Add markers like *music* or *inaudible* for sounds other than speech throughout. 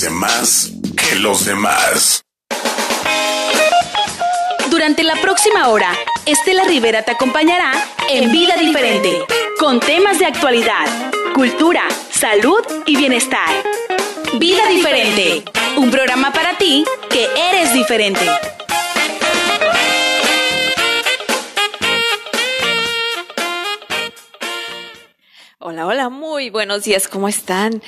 de más que los demás. Durante la próxima hora, Estela Rivera te acompañará en Vida Diferente, con temas de actualidad, cultura, salud y bienestar. Vida Diferente, un programa para ti que eres diferente. Hola, hola, muy buenos días, ¿cómo están?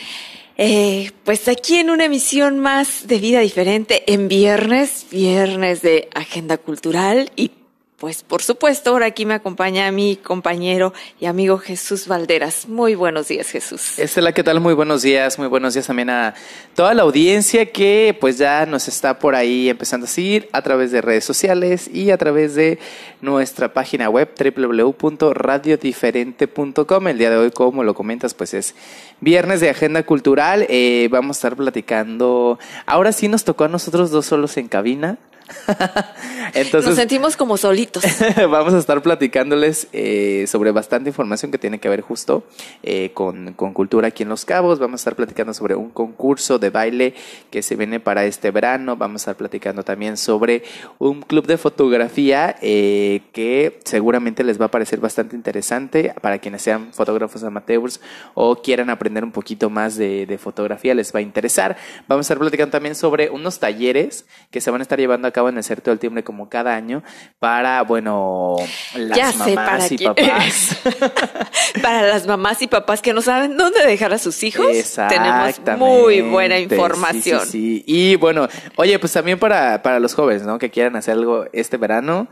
Eh, pues aquí en una emisión más de Vida Diferente, en viernes, viernes de Agenda Cultural y pues por supuesto, ahora aquí me acompaña mi compañero y amigo Jesús Valderas. Muy buenos días, Jesús. la ¿qué tal? Muy buenos días, muy buenos días también a toda la audiencia que pues ya nos está por ahí empezando a seguir a través de redes sociales y a través de nuestra página web www.radiodiferente.com. El día de hoy, como lo comentas, pues es viernes de Agenda Cultural. Eh, vamos a estar platicando. Ahora sí nos tocó a nosotros dos solos en cabina. *laughs* Nos sentimos como solitos. *laughs* vamos a estar platicándoles eh, sobre bastante información que tiene que ver justo eh, con, cultura aquí en Los Cabos. Vamos a estar platicando sobre un concurso de baile que se viene para este verano. Vamos a estar platicando también sobre un club de fotografía eh, que seguramente les va a parecer bastante interesante para quienes sean fotógrafos amateurs o quieran aprender un poquito más de, de fotografía. Les va a interesar. Vamos a estar platicando también sobre unos talleres que se van a estar llevando a acaban de hacer todo el timbre como cada año para, bueno, las mamás y papás. *laughs* para las mamás y papás que no saben dónde dejar a sus hijos. Tenemos muy buena información. Sí, Y bueno, oye, pues también para, para los jóvenes, ¿no? Que quieran hacer algo este verano,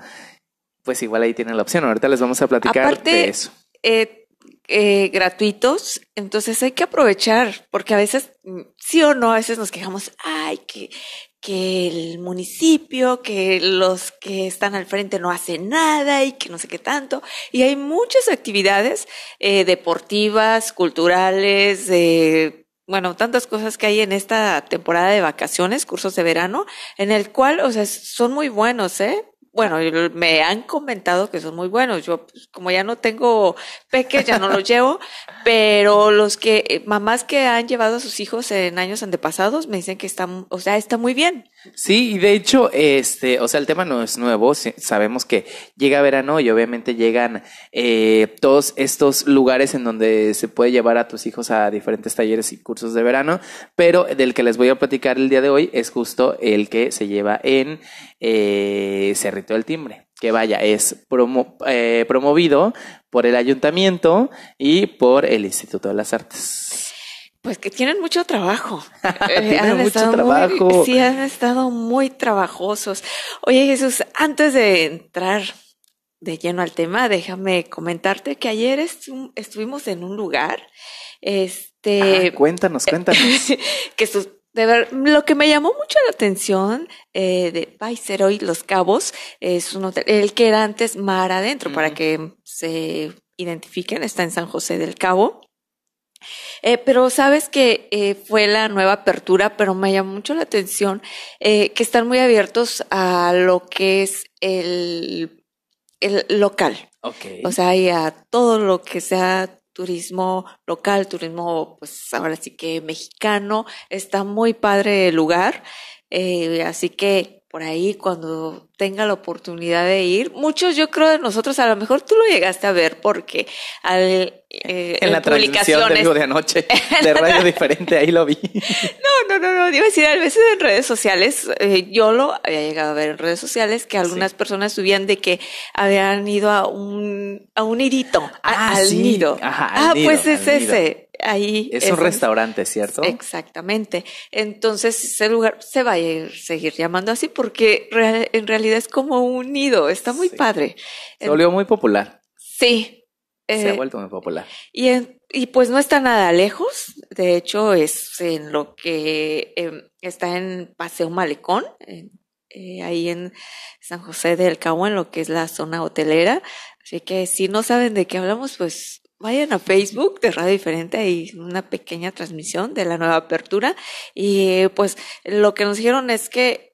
pues igual ahí tienen la opción. Ahorita les vamos a platicar de eso. Eh, eh, gratuitos, entonces hay que aprovechar, porque a veces, mm, sí o no, a veces nos quejamos, ay, que, que el municipio, que los que están al frente no hacen nada y que no sé qué tanto. Y hay muchas actividades eh, deportivas, culturales, eh, bueno, tantas cosas que hay en esta temporada de vacaciones, cursos de verano, en el cual, o sea, son muy buenos, ¿eh? bueno, me han comentado que son muy buenos. Yo, pues, como ya no tengo peques, ya no los *laughs* llevo, pero los que, eh, mamás que han llevado a sus hijos en años antepasados me dicen que están, o sea, está muy bien. Sí, y de hecho, este, o sea, el tema no es nuevo. Sabemos que llega verano y obviamente llegan eh, todos estos lugares en donde se puede llevar a tus hijos a diferentes talleres y cursos de verano. Pero del que les voy a platicar el día de hoy es justo el que se lleva en eh, Cerrito del Timbre. Que vaya, es promo eh, promovido por el ayuntamiento y por el Instituto de las Artes. Pues que tienen mucho trabajo. *laughs* Eh, tienen mucho trabajo. sí, han estado muy trabajosos. Oye Jesús, antes de entrar de lleno al tema, déjame comentarte que ayer estuvimos en un lugar. Este. Ah, cuéntanos, cuéntanos. *laughs* que de ver, lo que me llamó mucho la atención eh, de Viceroy Los Cabos es un hotel, el que era antes Mar Adentro, para que se identifiquen, está en San José del Cabo. Eh, pero sabes que eh, fue la nueva apertura, pero me llamó mucho la atención eh, que están muy abiertos a lo que es el, local. O sea, y a todo lo que sea turismo local, turismo, pues ahora sí que mexicano. Está muy padre el lugar. así que por ahí cuando tenga la oportunidad de ir. Muchos, yo creo, de nosotros, a lo mejor tú lo llegaste a ver porque al, eh, en, la publicaciones... de, de anoche *laughs* de radio diferente, ahí lo vi. No, no, no, no, iba a decir, a veces en redes sociales, eh, yo lo había llegado a ver en redes sociales, que algunas personas subían de que habían ido a un, a un nidito, ah, al nido. ah, pues es ese. Ahí es, un restaurante, ¿cierto? Exactamente. Entonces, ese lugar se va a ir, seguir llamando así porque en realidad es como un nido, está muy padre. Se volvió muy popular. Sí. Se ha eh, vuelto muy popular. Y, y, pues no está nada lejos, de hecho es en lo que eh, está en Paseo Malecón, eh, ahí en San José del Cabo, en lo que es la zona hotelera. Así que si no saben de qué hablamos, pues vayan a Facebook de Radio Diferente, hay una pequeña transmisión de la nueva apertura. Y pues lo que nos dijeron es que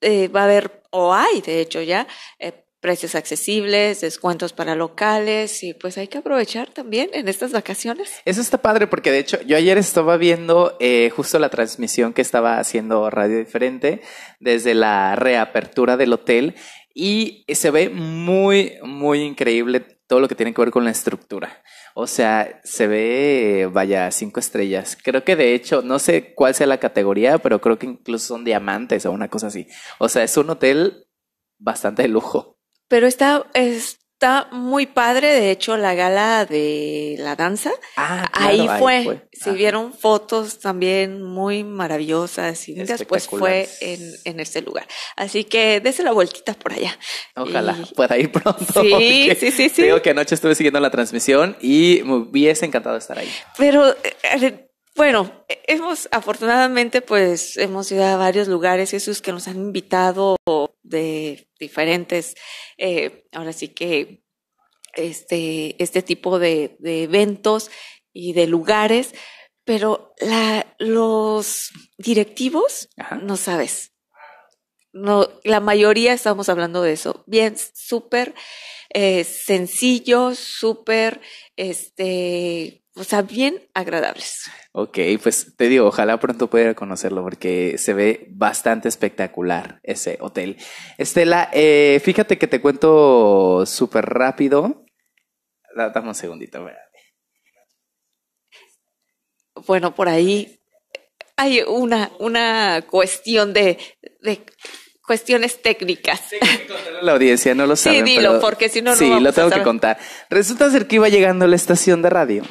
eh, va a haber, o hay de hecho ya, eh, precios accesibles, descuentos para locales y pues hay que aprovechar también en estas vacaciones. Eso está padre porque de hecho yo ayer estaba viendo eh, justo la transmisión que estaba haciendo Radio Diferente desde la reapertura del hotel y se ve muy, muy increíble todo lo que tiene que ver con la estructura. O sea, se ve, vaya, cinco estrellas. Creo que de hecho, no sé cuál sea la categoría, pero creo que incluso son diamantes o una cosa así. O sea, es un hotel bastante de lujo. Pero está, es, Está muy padre, de hecho, la gala de la danza. Ah, ahí, fue. Se vieron fotos también muy maravillosas y después pues, fue en, en este lugar. Así que dése la vueltita por allá. Ojalá pueda ir pronto. Sí, sí, sí, sí. Digo que anoche estuve siguiendo la transmisión y me hubiese encantado estar ahí. Pero eh, bueno, e, hemos afortunadamente pues hemos ido a varios lugares, Jesús, que nos han invitado de diferentes, eh, ahora sí que este, este tipo de, eventos y de lugares, pero los directivos, no sabes, no, la mayoría estamos hablando de eso. Bien, súper eh, sencillo, súper este, o sea, bien agradables. Ok, pues te digo, ojalá pronto pueda conocerlo porque se ve bastante espectacular ese hotel. Estela, eh, fíjate que te cuento súper rápido. Dame un segundito, Bueno, por ahí hay una, una cuestión de, cuestiones técnicas. Sí, la audiencia no lo sabe. Sí, dilo, porque si no, no. Sí, lo tengo que contar. Resulta ser que iba llegando a la estación de radio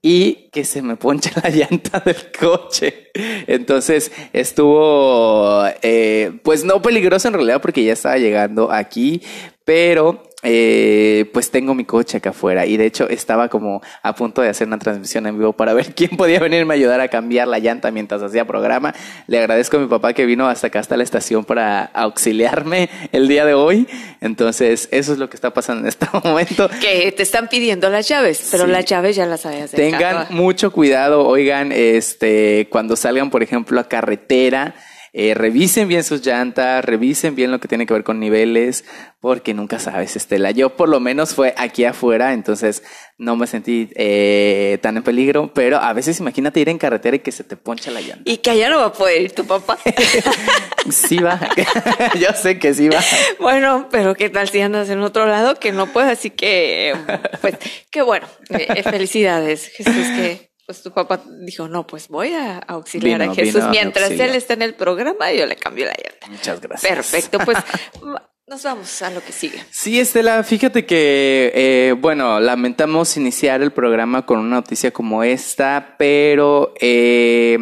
y que se me poncha la llanta *laughs* del coche. Entonces estuvo, eh, pues no peligroso en realidad porque ya estaba llegando aquí, pero eh, pues tengo mi coche acá afuera y de hecho estaba como a punto de hacer una transmisión en vivo para *laughs* ver quién podía venirme a ayudar a cambiar la llanta mientras hacía programa. Le agradezco a mi papá que vino hasta acá, hasta la estación para auxiliarme el día de hoy. Entonces, eso es lo que está pasando en este *laughs* momento. Que te están pidiendo las llaves, pero las llaves ya las habías Tengan mucho cuidado, oigan, este, cuando salgan, por ejemplo, a carretera, eh, revisen bien sus llantas, revisen bien lo que tiene que ver con niveles, porque nunca sabes, Estela. Yo por lo menos fue aquí afuera, entonces no me sentí eh, tan en peligro, pero a veces imagínate ir en carretera y que se te poncha la llanta. Y que allá no va a poder ir tu papá. *laughs* sí va, *laughs* yo sé que sí va. Bueno, pero qué tal si andas en otro lado que no puedes, así que, pues, qué bueno. Eh, eh, felicidades, Jesús, que pues tu papá dijo, no, pues voy a auxiliar a Jesús. Mientras él está en el programa, yo le cambio la llanta. Muchas gracias. Perfecto, *laughs* pues nos vamos a lo que sigue. Sí, Estela, fíjate que, eh, bueno, lamentamos iniciar el programa con una noticia como esta, pero eh,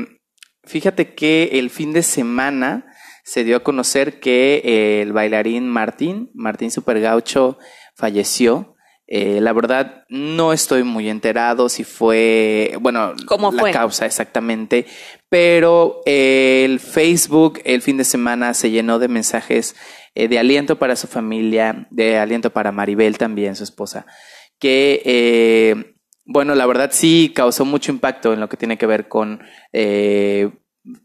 fíjate que el fin de semana se dio a conocer que el bailarín Martín, Martín Supergaucho, falleció. Eh, la verdad, no estoy muy enterado si fue, bueno, la causa exactamente, pero eh, el Facebook el fin de semana se llenó de mensajes eh, de aliento para su familia, de aliento para Maribel también, su esposa, que, bueno, la verdad sí causó mucho impacto en lo que tiene que ver con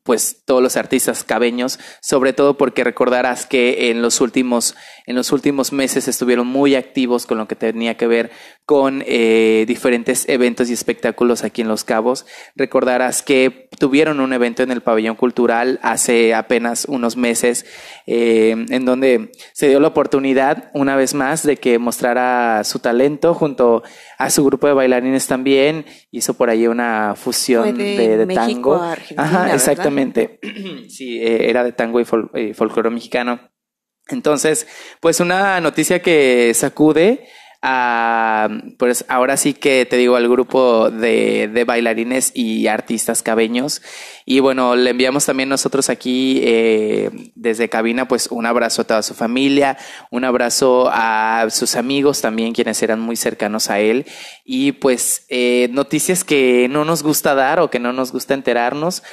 pues todos los artistas cabeños, sobre todo porque recordarás que en los últimos en los últimos meses estuvieron muy activos con lo que tenía que ver con eh, diferentes eventos y espectáculos aquí en Los Cabos. Recordarás que tuvieron un evento en el pabellón cultural hace apenas unos meses, eh, en donde se dio la oportunidad una vez más de que mostrara su talento junto a su grupo de bailarines también. Hizo por ahí una fusión de, de tango. Ajá, exactamente. *clears throat* Sí, eh, era de tango y, y folclore mexicano. Entonces, pues una noticia que sacude Ah, pues ahora sí que te digo al grupo de, bailarines y artistas cabeños. Y bueno, le enviamos también nosotros aquí eh, desde cabina pues un abrazo a toda su familia, un abrazo a sus amigos también quienes eran muy cercanos a él. Y pues eh, noticias que no nos gusta dar o que no nos gusta enterarnos,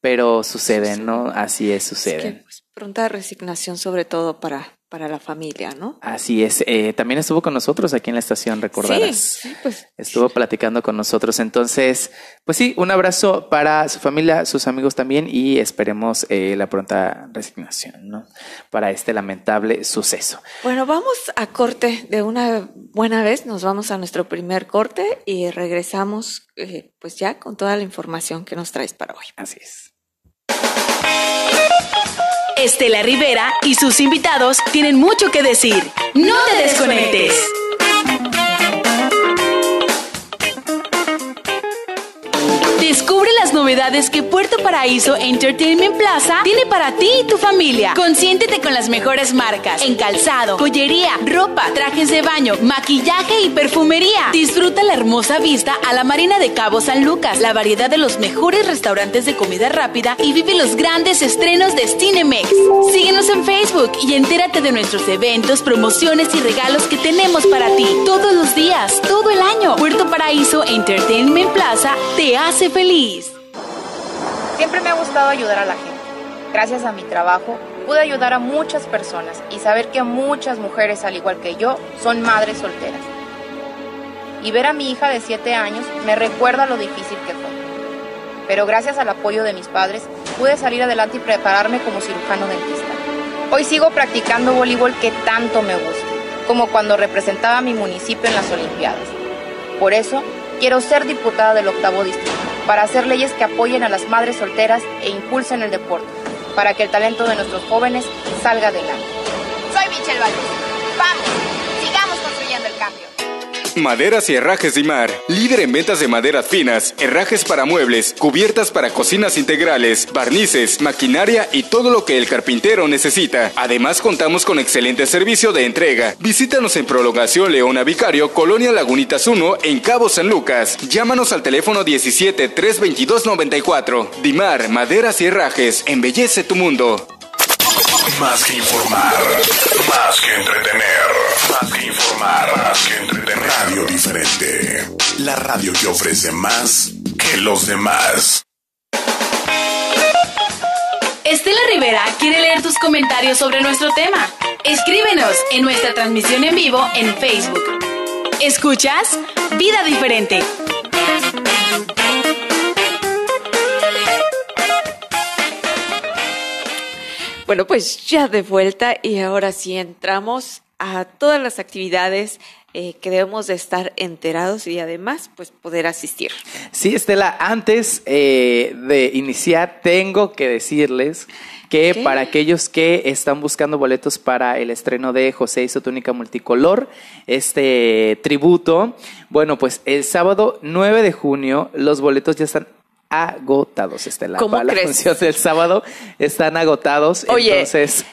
pero suceden, ¿no? Así es, suceden. Pues, pronta resignación sobre todo para para la familia, ¿no? Así es. Eh, también estuvo con nosotros aquí en la estación, recordadas. Sí, sí, pues. Estuvo platicando con nosotros. Entonces, pues sí, un abrazo para su familia, sus amigos también y esperemos eh, la pronta resignación, ¿no? Para este lamentable suceso. Bueno, vamos a corte de una buena vez. Nos vamos a nuestro primer corte y regresamos, eh, pues ya con toda la información que nos traes para hoy. Así es. Estela Rivera y sus invitados tienen mucho que decir. No te desconectes. novedades que Puerto Paraíso Entertainment Plaza tiene para ti y tu familia. Consiéntete con las mejores marcas en calzado, joyería, ropa, trajes de baño, maquillaje y perfumería. Disfruta la hermosa vista a la Marina de Cabo San Lucas, la variedad de los mejores restaurantes de comida rápida y vive los grandes estrenos de Cinemex. Síguenos en Facebook y entérate de nuestros eventos, promociones y regalos que tenemos para ti todos los días, todo el año. Puerto Paraíso Entertainment Plaza te hace feliz. Siempre me ha gustado ayudar a la gente. Gracias a mi trabajo pude ayudar a muchas personas y saber que muchas mujeres, al igual que yo, son madres solteras. Y ver a mi hija de 7 años me recuerda lo difícil que fue. Pero gracias al apoyo de mis padres pude salir adelante y prepararme como cirujano dentista. Hoy sigo practicando voleibol que tanto me gusta, como cuando representaba a mi municipio en las Olimpiadas. Por eso quiero ser diputada del octavo distrito para hacer leyes que apoyen a las madres solteras e impulsen el deporte, para que el talento de nuestros jóvenes salga adelante. Soy Michelle Valdés. Vamos, sigamos construyendo el cambio. Maderas y Herrajes Dimar, líder en ventas de maderas finas, herrajes para muebles, cubiertas para cocinas integrales, barnices, maquinaria y todo lo que el carpintero necesita. Además, contamos con excelente servicio de entrega. Visítanos en Prolongación Leona Vicario, Colonia Lagunitas 1, en Cabo San Lucas. Llámanos al teléfono 17 322 94. Dimar, Maderas y Herrajes, embellece tu mundo. Más que informar, más que entretener más Radio diferente. La radio que ofrece más que los demás. Estela Rivera quiere leer tus comentarios sobre nuestro tema. Escríbenos en nuestra transmisión en vivo en Facebook. Escuchas Vida Diferente. Bueno, pues ya de vuelta y ahora sí entramos a todas las actividades eh, que debemos de estar enterados y además pues poder asistir. Sí, Estela, antes eh, de iniciar tengo que decirles que para aquellos que están buscando boletos para el estreno de José y su túnica multicolor, este tributo, bueno, pues el sábado 9 de junio los boletos ya están agotados, este ¿Cómo la del sábado están agotados. Oye,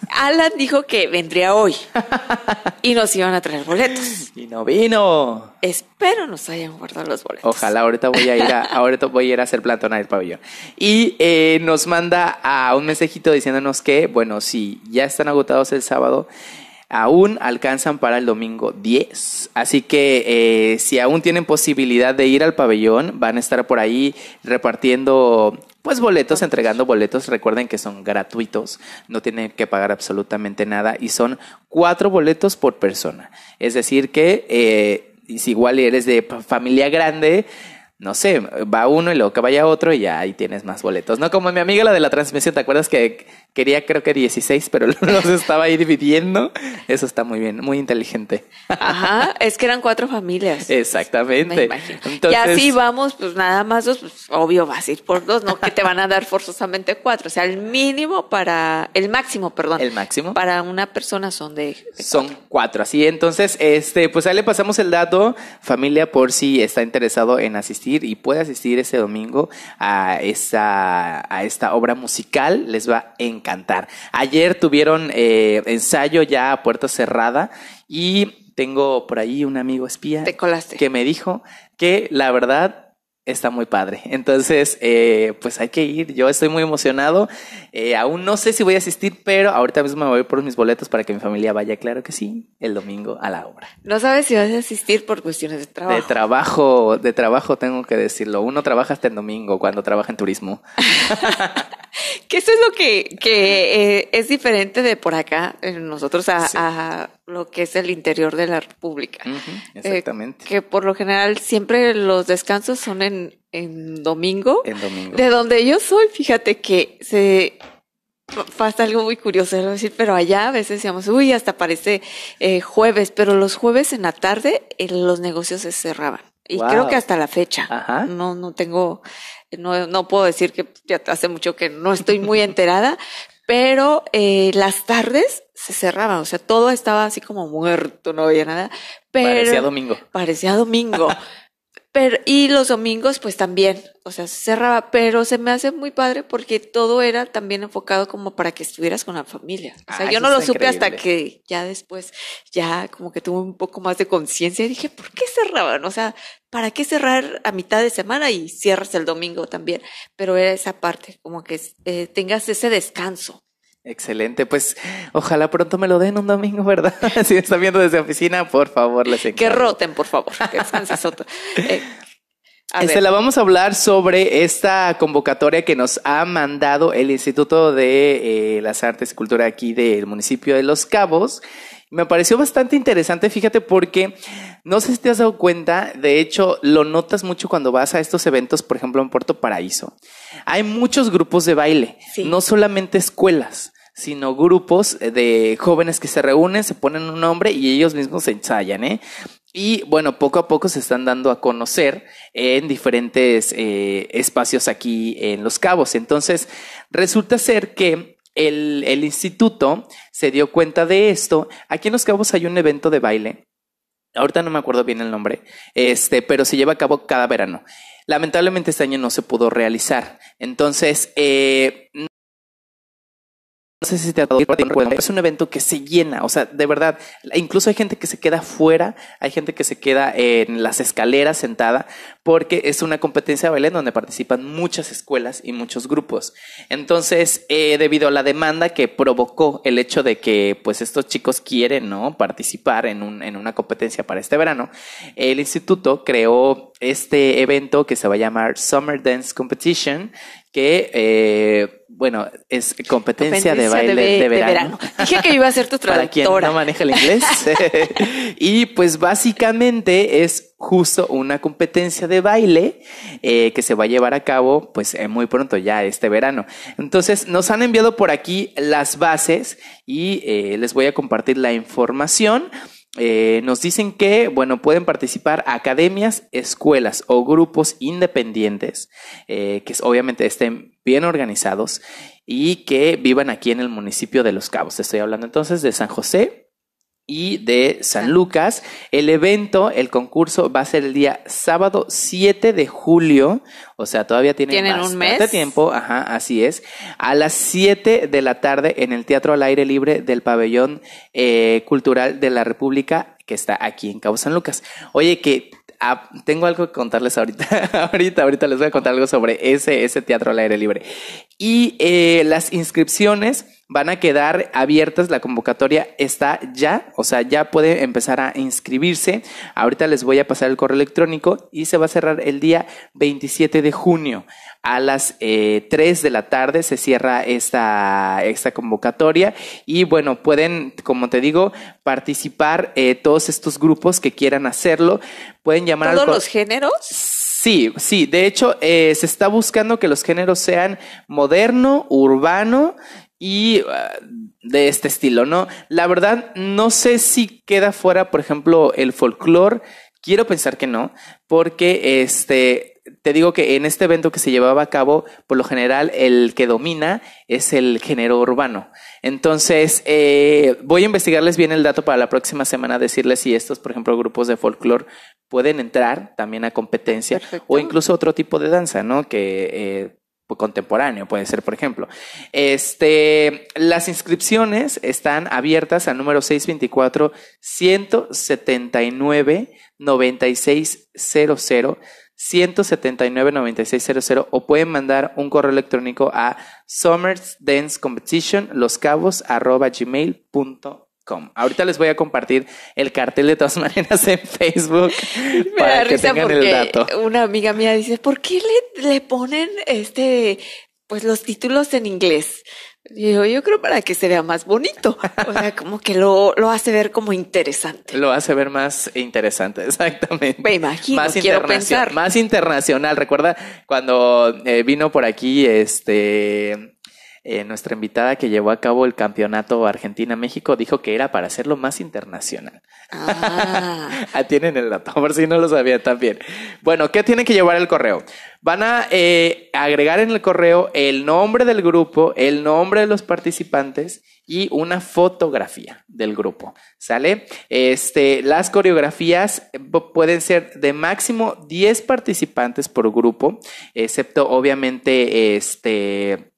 Alan dijo que vendría hoy *laughs* y nos iban a traer boletos. Y no vino. Espero nos hayan guardado los boletos. Ojalá, ahorita voy a ir a, *laughs* ahorita voy a, ir a hacer plantón al pabellón. Y eh, nos manda a un mensajito diciéndonos que, bueno, si ya están agotados el sábado, aún alcanzan para el domingo 10. Así que eh, si aún tienen posibilidad de ir al pabellón, van a estar por ahí repartiendo pues boletos, entregando boletos. Recuerden que son gratuitos, no tienen que pagar absolutamente nada y son cuatro boletos por persona. Es decir que eh, si igual eres de familia grande, no sé, va uno y luego que vaya otro y ya ahí tienes más boletos. No como mi amiga la de la transmisión, ¿te acuerdas que Quería creo que 16, pero *laughs* los estaba ahí dividiendo. Eso está muy bien, muy inteligente. Ajá, es que eran cuatro familias. Exactamente. Me y así vamos, pues nada más dos, pues obvio vas a ir por dos, no que te van a dar forzosamente cuatro. O sea, el mínimo para, el máximo, perdón. El máximo. Para una persona son de. Son cuatro, así. Entonces, este, pues ahí le pasamos el dato, familia, por si está interesado en asistir y puede asistir ese domingo a esa, a esta obra musical. Les va a cantar. Ayer tuvieron eh, ensayo ya a puerta cerrada y tengo por ahí un amigo espía Te que me dijo que la verdad está muy padre. Entonces, eh, pues hay que ir. Yo estoy muy emocionado. Eh, aún no sé si voy a asistir, pero ahorita mismo me voy por mis boletos para que mi familia vaya, claro que sí, el domingo a la obra. No sabes si vas a asistir por cuestiones de trabajo. De trabajo, de trabajo tengo que decirlo. Uno trabaja hasta el domingo cuando trabaja en turismo. *laughs* *laughs* que eso es lo que, que eh, es diferente de por acá, eh, nosotros, a, lo que es el interior de la República. Eh, exactamente. que por lo general siempre los descansos son en, en domingo. En domingo. De donde yo soy, fíjate que se pasa algo muy curioso, decir, pero allá a veces decíamos, uy, hasta parece jueves, pero los jueves en la tarde los negocios se cerraban. Y creo que hasta la fecha. Ajá. No, no tengo no, puedo decir que ya hace mucho que no estoy muy enterada, pero eh, las tardes se cerraban, o sea, todo estaba así como muerto, no había nada. parecía domingo. Parecía domingo. *laughs* Pero, y los domingos, pues también, o sea, se cerraba, pero se me hace muy padre porque todo era también enfocado como para que estuvieras con la familia. O sea, ah, yo no lo supe hasta que ya después, ya como que tuve un poco más de conciencia y dije, ¿por qué cerraban? O sea, ¿para qué cerrar a mitad de semana y cierras el domingo también? Pero era esa parte, como que eh, tengas ese descanso. Excelente, pues ojalá pronto me lo den un domingo, ¿verdad? *laughs* si está viendo desde oficina, por favor, les Que roten, por favor. *laughs* Eh, este, la vamos a hablar sobre esta convocatoria que nos ha mandado el Instituto de eh, las Artes y Cultura aquí del municipio de Los Cabos me pareció bastante interesante, fíjate, porque no sé si te has dado cuenta, de hecho lo notas mucho cuando vas a estos eventos, por ejemplo en Puerto Paraíso. Hay muchos grupos de baile, no solamente escuelas, sino grupos de jóvenes que se reúnen, se ponen un nombre y ellos mismos se ensayan, ¿eh? Y bueno, poco a poco se están dando a conocer en diferentes eh, espacios aquí en Los Cabos. Entonces, resulta ser que el, instituto se dio cuenta de esto. Aquí en Los Cabos hay un evento de baile. Ahorita no me acuerdo bien el nombre, este, pero se lleva a cabo cada verano. Lamentablemente este año no se pudo realizar. Entonces, eh, no sé si te ha dado es un evento que se llena, o sea, de verdad, incluso hay gente que se queda fuera, hay gente que se queda en las escaleras sentada, porque es una competencia de baile donde participan muchas escuelas y muchos grupos. Entonces, eh, debido a la demanda que provocó el hecho de que, pues, estos chicos quieren, ¿no?, participar en, en una competencia para este verano, el instituto creó este evento que se va a llamar Summer Dance Competition, que... Eh, bueno, es competencia, de baile de, verano. Dije que iba a ser tu traductora. *laughs* Para quien no maneja el inglés. *laughs* *laughs* y pues básicamente es justo una competencia de baile eh, que se va a llevar a cabo pues eh, muy pronto, ya este verano. Entonces nos han enviado por aquí las bases y eh, les voy a compartir la información. nos dicen que, bueno, pueden participar academias, escuelas o grupos independientes, que obviamente estén bien organizados y que vivan aquí en el municipio de Los Cabos. estoy hablando entonces de San José y de San Lucas. El evento, el concurso va a ser el día sábado 7 de julio, o sea, todavía tienen, bastante un mes? tiempo, ajá, así es, a las 7 de la tarde en el Teatro al Aire Libre del Pabellón eh, Cultural de la República que está aquí en Cabo San Lucas. Oye, que Ah, tengo algo que contarles ahorita. *laughs* ahorita, ahorita les voy a contar algo sobre ese, ese teatro al aire libre. Y eh, las inscripciones van a quedar abiertas. La convocatoria está ya, o sea, ya puede empezar a inscribirse. Ahorita les voy a pasar el correo electrónico y se va a cerrar el día 27 de junio a las eh, tres 3 de la tarde se cierra esta, esta convocatoria y bueno, pueden, como te digo, participar eh, todos estos grupos que quieran hacerlo. Pueden llamar ¿Todos los géneros? Sí, sí, de hecho eh, se está buscando que los géneros sean moderno, urbano y ah, de este estilo, ¿no? La verdad, no sé si queda fuera, por ejemplo, el folclore. Quiero pensar que no, porque este te digo que en este evento que se llevaba a cabo, por lo general el que domina es el género urbano. Entonces, eh, voy a investigarles bien el dato para la próxima semana, decirles si estos, por ejemplo, grupos de folclore pueden entrar también a competencia o incluso otro tipo de danza, ¿no? Que eh, pues, contemporáneo, puede ser, por ejemplo. Este, las inscripciones están abiertas al número 624 179 9600 179-9600 o pueden mandar un correo electrónico a punto Com. Ahorita les voy a compartir el cartel de todas *laughs* maneras en Facebook *laughs* para que el dato. Una amiga mía dice, ¿por qué le, le ponen este, pues los títulos en inglés? Yo, yo creo para que se vea más bonito. O sea, como que lo, lo hace ver como interesante. Lo hace ver más interesante, exactamente. Me imagino, más quiero Más internacional. Recuerda cuando eh, vino por aquí este eh, nuestra invitada que llevó a cabo el campeonato Argentina-México dijo que era para hacerlo más internacional. Ah. *laughs* ah tienen el dato, por si no lo sabía también. Bueno, ¿qué tienen que llevar el correo? Van a eh, agregar en el correo el nombre del grupo, el nombre de los participantes y una fotografía del grupo. ¿Sale? Este, las coreografías eh, pueden ser de máximo 10 participantes por grupo, excepto obviamente este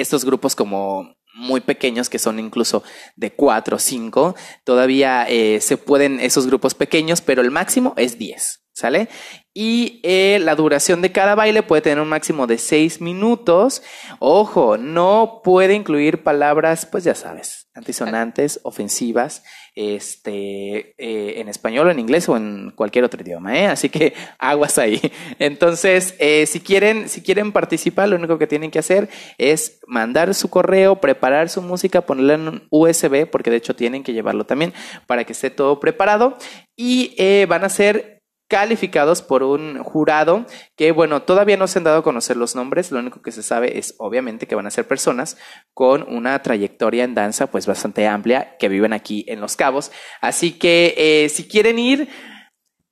estos grupos como muy pequeños, que son incluso de cuatro o cinco, todavía eh, se pueden esos grupos pequeños, pero el máximo es diez. ¿Sale? Y eh, la duración de cada baile puede tener un máximo de seis minutos. Ojo, no puede incluir palabras, pues ya sabes, antisonantes, ofensivas, este, eh, en español o en inglés o en cualquier otro idioma, ¿eh? Así que *laughs* aguas ahí. Entonces, si, quieren, si quieren participar, lo único que tienen que hacer es mandar su correo, preparar su música, ponerla en un USB, porque de hecho tienen que llevarlo también para que esté todo preparado. Y van a ser calificados por un jurado que, bueno, todavía no se han dado a conocer los nombres, lo único que se sabe es obviamente que van a ser personas con una trayectoria en danza pues bastante amplia que viven aquí en Los Cabos. Así que eh, si quieren ir...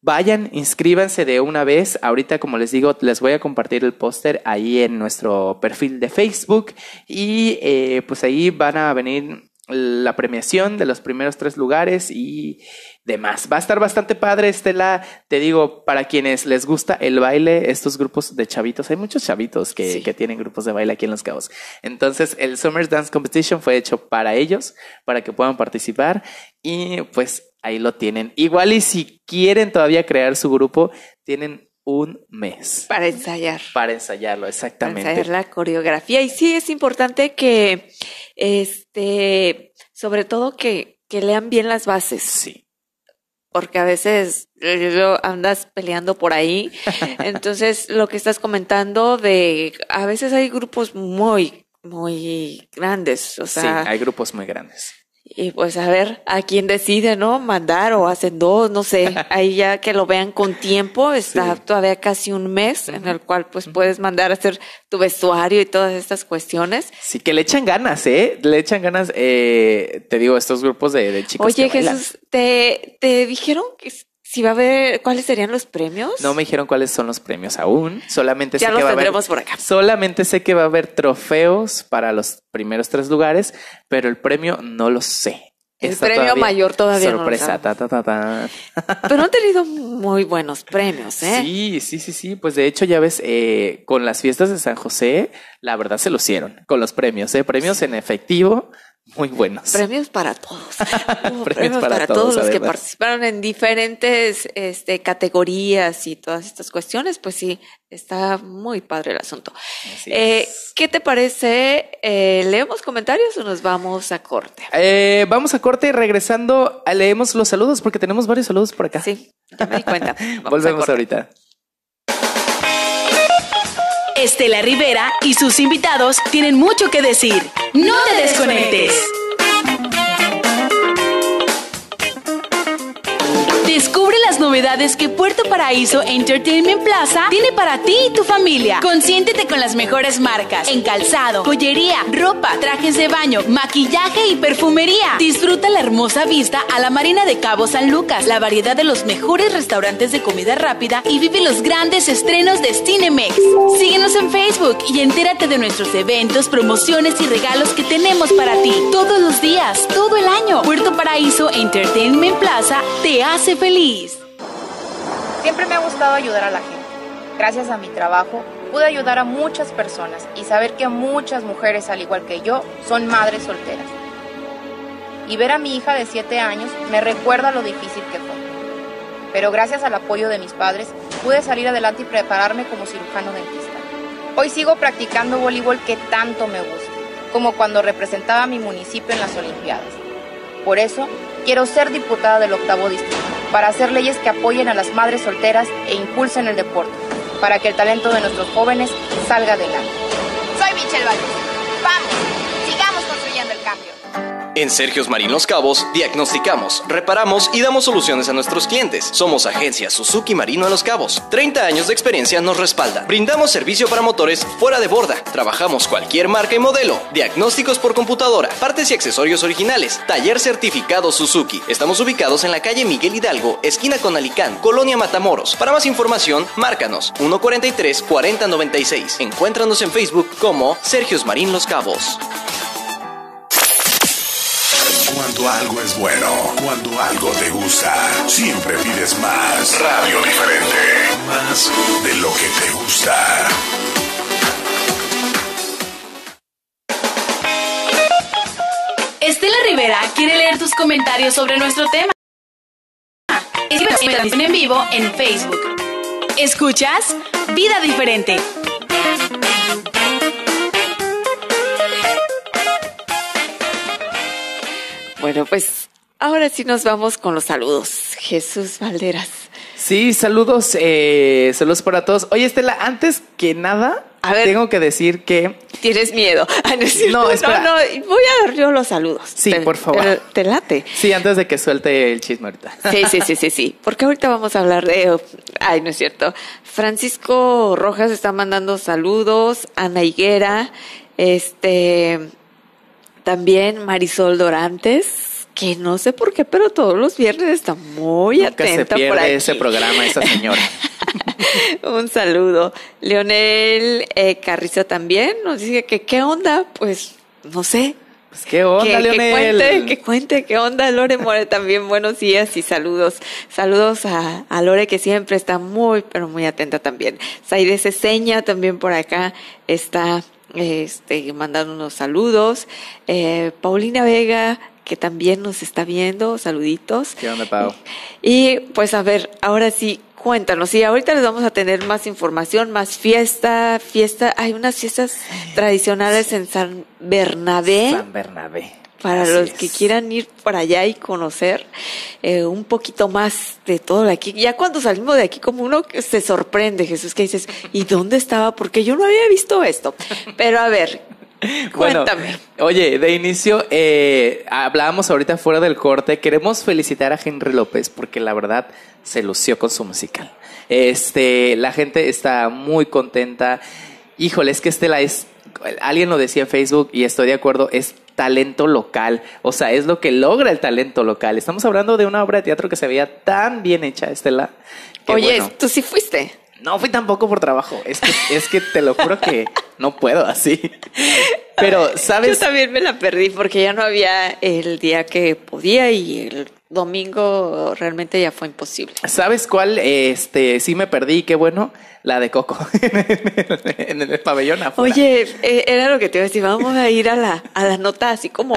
Vayan, inscríbanse de una vez. Ahorita, como les digo, les voy a compartir el póster ahí en nuestro perfil de Facebook. Y eh, pues ahí van a venir la premiación de los primeros tres lugares y demás. Va a estar bastante padre, Estela. Te digo, para quienes les gusta el baile, estos grupos de chavitos, hay muchos chavitos que, tienen grupos de baile aquí en Los Cabos. Entonces, el Summer Dance Competition fue hecho para ellos, para que puedan participar y pues ahí lo tienen. Igual y si quieren todavía crear su grupo, tienen un mes. Para ensayar. Para ensayarlo, exactamente. Para ensayar la coreografía. Y sí es importante que, este, sobre todo que, que lean bien las bases. Sí porque a veces andas peleando por ahí. *laughs* Entonces, lo que estás comentando de, a veces hay grupos muy, muy grandes, o sea. Sí, hay grupos muy grandes y pues a ver a quién decide, ¿no? Mandar o hacen dos, no sé. *laughs* Ahí ya que lo vean con tiempo, está todavía casi un mes en el cual pues puedes mandar a hacer tu vestuario y todas estas cuestiones. Sí, que le echan ganas, ¿eh? Le echan ganas, eh, te digo, estos grupos de, chicos. Oye, Jesús, ¿te, ¿te dijeron que si va a haber, ¿cuáles serían los premios? No me dijeron cuáles son los premios aún. Solamente sé que va a haber, por acá. Solamente sé que va a haber trofeos para los primeros tres lugares, pero el premio no lo sé. El premio mayor todavía. Sorpresa. No ta, ta, ta, Pero han tenido muy buenos premios, ¿eh? Sí, sí, sí, sí. Pues de hecho, ya ves, eh, con las fiestas de San José, la verdad se lo hicieron con los premios, ¿eh? Premios en efectivo muy buenos. Premios para todos. *laughs* premios, para, todos, los que participaron en diferentes este, categorías y todas estas cuestiones. Pues sí, está muy padre el asunto. Eh, ¿Qué te parece? Eh, ¿Leemos comentarios o nos vamos a corte? Eh, vamos a corte y regresando leemos los saludos porque tenemos varios saludos por acá. Sí, me di cuenta. *laughs* Volvemos ahorita. Estela Rivera y sus invitados tienen mucho que decir. No te desconectes. novedades que Puerto Paraíso Entertainment Plaza tiene para ti y tu familia. Consiéntete con las mejores marcas en calzado, joyería, ropa, trajes de baño, maquillaje y perfumería. Disfruta la hermosa vista a la Marina de Cabo San Lucas, la variedad de los mejores restaurantes de comida rápida y vive los grandes estrenos de Cinemex. Síguenos en Facebook y entérate de nuestros eventos, promociones y regalos que tenemos para ti todos los días, todo el año. Puerto Paraíso Entertainment Plaza te hace feliz. Siempre me ha gustado ayudar a la gente. Gracias a mi trabajo pude ayudar a muchas personas y saber que muchas mujeres, al igual que yo, son madres solteras. Y ver a mi hija de 7 años me recuerda lo difícil que fue. Pero gracias al apoyo de mis padres pude salir adelante y prepararme como cirujano dentista. Hoy sigo practicando voleibol que tanto me gusta, como cuando representaba a mi municipio en las Olimpiadas. Por eso Quiero ser diputada del octavo distrito para hacer leyes que apoyen a las madres solteras e impulsen el deporte, para que el talento de nuestros jóvenes salga adelante. Soy Michelle Valdés. Vamos, sigamos construyendo el cambio. En Sergios Marín Los Cabos diagnosticamos, reparamos y damos soluciones a nuestros clientes. Somos agencia Suzuki Marino a Los Cabos. 30 años de experiencia nos respalda. Brindamos servicio para motores fuera de borda. Trabajamos cualquier marca y modelo. Diagnósticos por computadora, partes y accesorios originales. Taller certificado Suzuki. Estamos ubicados en la calle Miguel Hidalgo, esquina con Alicán, Colonia Matamoros. Para más información, márcanos 143 4096. Encuéntranos en Facebook como Sergios Marín Los Cabos. Cuando algo es bueno, cuando algo te gusta, siempre pides más. Radio diferente. Más de lo que te gusta. Estela Rivera quiere leer tus comentarios sobre nuestro tema. Escríbenos en vivo en Facebook. Escuchas Vida Diferente Bueno, pues ahora sí nos vamos con los saludos. Jesús Valderas. Sí, saludos, eh, saludos para todos. Oye, Estela, antes que nada, tengo que decir que... Tienes miedo. *laughs* Ah, no, no, no, voy a dar yo los saludos. Sí, por favor. Te, late. Sí, antes de que suelte el chisme ahorita. Sí, sí, sí, sí, sí. Porque ahorita vamos a hablar de... Ay, no es cierto. Francisco Rojas está mandando saludos. Ana Higuera. Este... También Marisol Dorantes, que no sé por qué, pero todos los viernes está muy atenta se pierde por ese programa, esa señora. *laughs* Un saludo. Leonel eh, Carriza Carrizo también nos dice que qué onda, pues no sé. Pues qué onda, que, Leonel. Que cuente, que cuente, qué onda, Lore More. También *laughs* buenos días y saludos. Saludos a, a Lore que siempre está muy, pero muy atenta también. Saide Ceseña también por acá está este, mandando unos saludos. Eh, Paulina Vega, que también nos está viendo, saluditos. Y pues a ver, ahora sí, cuéntanos. Y ahorita les vamos a tener más información, más fiesta, fiesta. Hay unas fiestas tradicionales en San Bernabé. San Bernabé para los que quieran ir para allá y conocer eh, un poquito más de todo de aquí. Ya cuando salimos de aquí, como uno se sorprende, Jesús, que dices, ¿y dónde estaba? Porque yo no había visto esto. Pero a ver, *laughs* Cuéntame. oye, de inicio, eh, hablábamos ahorita fuera del corte. Queremos felicitar a Henry López porque la verdad se lució con su musical. Este, la gente está muy contenta. Híjole, es que Estela es. Alguien lo decía en Facebook y estoy de acuerdo, es talento local. O sea, es lo que logra el talento local. Estamos hablando de una obra de teatro que se veía tan bien hecha, Estela. Oye, tú sí fuiste. No fui tampoco por trabajo. Es es que te lo juro que no puedo así. Pero, ¿sabes? Yo también me la perdí porque ya no había el día que podía y el domingo realmente ya fue imposible. ¿Sabes cuál? Este, sí me perdí, qué bueno, la de Coco *laughs* en, el, pabellón afuera. Oye, eh, era lo que te iba a decir, vamos a ir a la, a nota así como...